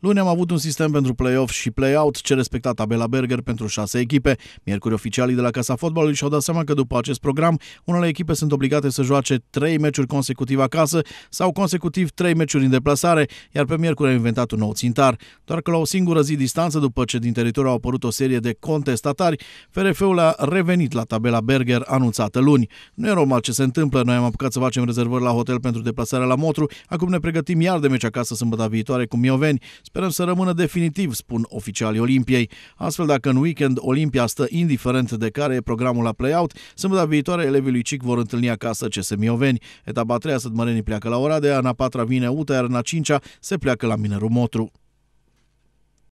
Luni am avut un sistem pentru play-off și play-out ce respecta tabela Berger pentru șase echipe. Miercuri oficialii de la Casa Fotbalului și-au dat seama că după acest program, unele echipe sunt obligate să joace trei meciuri consecutiv acasă sau consecutiv trei meciuri în deplasare, iar pe miercuri a inventat un nou țintar. Doar că la o singură zi distanță după ce din teritoriu au apărut o serie de contestatari, FRF-ul a revenit la tabela Berger anunțată luni. Nu e normal ce se întâmplă, noi am apucat să facem rezervări la hotel pentru deplasarea la Motru, acum ne pregătim iar de meci acasă sâmbătă viitoare cu Mioveni. Sperăm să rămână definitiv, spun oficialii Olimpiei. Astfel, dacă în weekend Olimpia stă indiferent de care e programul la play-out, sâmbătă viitoare elevii lui Cic vor întâlni acasă ce semioveni. Etapa a treia, sădmărenii pleacă la Oradea, în a patra vine Uta, iar în a cincea se pleacă la Minerul Motru.